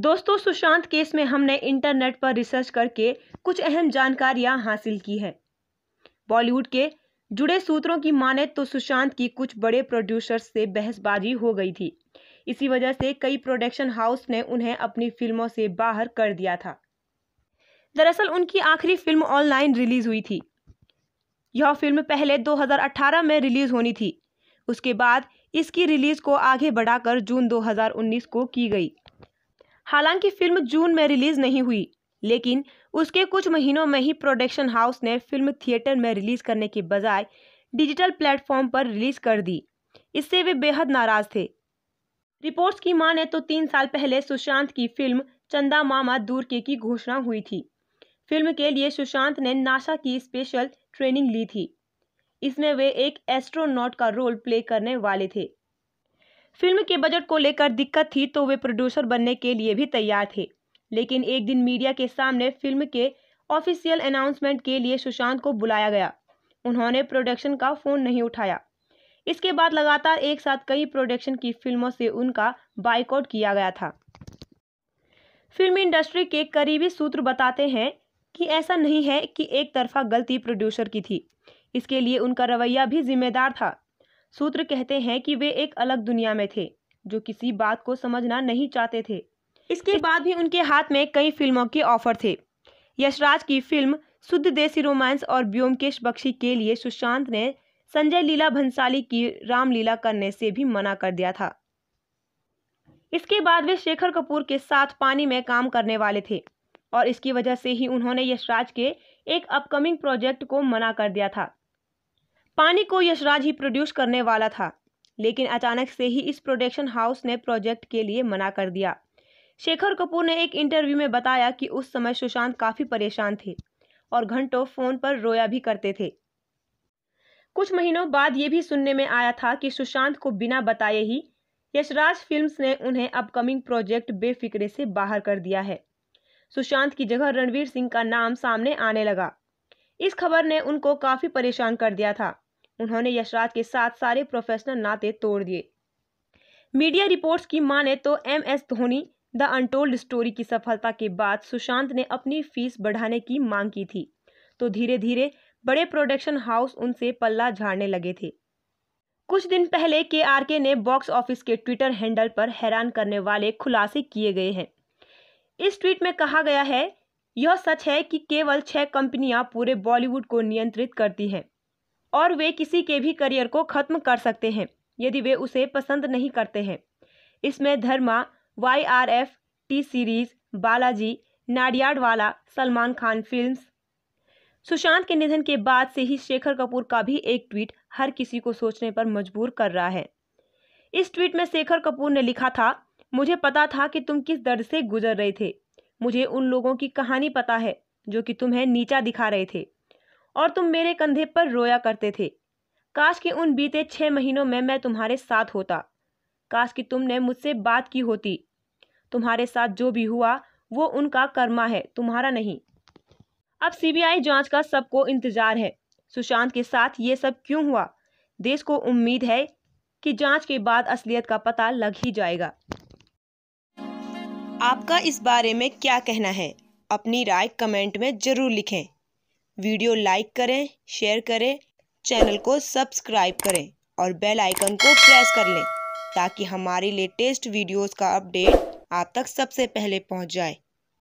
दोस्तों सुशांत केस में हमने इंटरनेट पर रिसर्च करके कुछ अहम जानकारियां हासिल की है बॉलीवुड के जुड़े सूत्रों की माने तो सुशांत की कुछ बड़े प्रोड्यूसर्स से बहसबाजी हो गई थी इसी वजह से कई प्रोडक्शन हाउस ने उन्हें अपनी फिल्मों से बाहर कर दिया था दरअसल उनकी आखिरी फिल्म ऑनलाइन रिलीज हुई थी यह फिल्म पहले 2018 में रिलीज होनी थी उसके बाद इसकी रिलीज को आगे बढ़ाकर जून 2019 को की गई हालांकि फिल्म जून में रिलीज नहीं हुई लेकिन उसके कुछ महीनों में ही प्रोडक्शन हाउस ने फिल्म थिएटर में रिलीज करने के बजाय डिजिटल प्लेटफॉर्म पर रिलीज कर दी इससे वे बेहद नाराज थे रिपोर्ट्स की माने तो तीन साल पहले सुशांत की फिल्म चंदा मामा दूर के की घोषणा हुई थी फिल्म के लिए सुशांत ने नासा की स्पेशल ट्रेनिंग ली थी इसमें वे एक एस्ट्रोनॉट का रोल प्ले करने वाले थे फिल्म के बजट को लेकर दिक्कत थी तो वे प्रोड्यूसर बनने के लिए भी तैयार थे लेकिन एक दिन मीडिया के सामने फिल्म के ऑफिशियल अनाउंसमेंट के लिए सुशांत को बुलाया गया उन्होंने प्रोडक्शन का फ़ोन नहीं उठाया इसके बाद लगातार एक साथ कई प्रोडक्शन की फिल्मों से उनका बाइकआउट किया गया था फिल्म इंडस्ट्री के करीबी सूत्र बताते हैं कि ऐसा नहीं है कि एक तरफा गलती प्रोड्यूसर की थी इसके लिए उनका रवैया भी जिम्मेदार था सूत्र कहते हैं कि वे एक अलग दुनिया में थे जो किसी बात को समझना नहीं चाहते थे इसके बाद भी उनके हाथ में कई फिल्मों के ऑफर थे यशराज की फिल्म शुद्ध देसी रोमांस और ब्योमकेश बख्शी के लिए सुशांत ने संजय लीला भंसाली की रामलीला करने से भी मना कर दिया था इसके बाद वे शेखर कपूर के साथ पानी में काम करने वाले थे और इसकी वजह से ही उन्होंने यशराज के एक अपकमिंग प्रोजेक्ट को मना कर दिया था पानी को यशराज ही प्रोड्यूस करने वाला था लेकिन अचानक से ही इस प्रोडक्शन हाउस ने प्रोजेक्ट के लिए मना कर दिया शेखर कपूर ने एक इंटरव्यू में बताया कि उस समय सुशांत काफ़ी परेशान थे और घंटों फ़ोन पर रोया भी करते थे कुछ महीनों बाद ये भी सुनने में आया था कि सुशांत को बिना बताए ही यशराज फिल्म्स ने उन्हें अपकमिंग प्रोजेक्ट बेफिक्रे से बाहर कर दिया है सुशांत की जगह रणवीर सिंह का नाम सामने आने लगा इस खबर ने उनको काफ़ी परेशान कर दिया था उन्होंने यशराज के साथ सारे प्रोफेशनल नाते तोड़ दिए मीडिया रिपोर्ट्स की माने तो M S Dhoni the untold story की सफलता के बाद सुशांत ने अपनी फीस बढ़ाने की मांग की थी तो धीरे धीरे बड़े प्रोडक्शन हाउस उनसे पल्ला झाड़ने लगे थे कुछ दिन पहले के आर के ने बॉक्स ऑफिस के ट्विटर हैंडल पर हैरान करने वाले खुलासे किए गए हैं इस ट्वीट में कहा गया है यह सच है कि केवल छह कंपनियां पूरे बॉलीवुड को नियंत्रित करती हैं और वे किसी के भी करियर को खत्म कर सकते हैं यदि वे उसे पसंद नहीं करते हैं इसमें Dharma Y R F T series Balaji Nadiadwala Salman Khan films Sushant के निधन के बाद से ही शेखर कपूर का भी एक ट्वीट हर किसी को सोचने पर मजबूर कर रहा है इस ट्वीट में शेखर कपूर ने लिखा था मुझे पता था कि तुम किस दर्द से गुजर रहे थे मुझे उन लोगों की कहानी पता है जो कि तुम्हें नीचा दिखा रहे थे और तुम मेरे कंधे पर रोया करते थे काश कि उन बीते छः महीनों में मैं तुम्हारे साथ होता काश कि तुमने मुझसे बात की होती तुम्हारे साथ जो भी हुआ वो उनका कर्मा है तुम्हारा नहीं अब सीबीआई जांच का सबको इंतजार है सुशांत के साथ ये सब क्यों हुआ देश को उम्मीद है कि जांच के बाद असलियत का पता लग ही जाएगा आपका इस बारे में क्या कहना है अपनी राय कमेंट में ज़रूर लिखें वीडियो लाइक करें शेयर करें चैनल को सब्सक्राइब करें और बेल आइकन को प्रेस कर लें ताकि हमारी लेटेस्ट वीडियोस का अपडेट आप तक सबसे पहले पहुंच जाए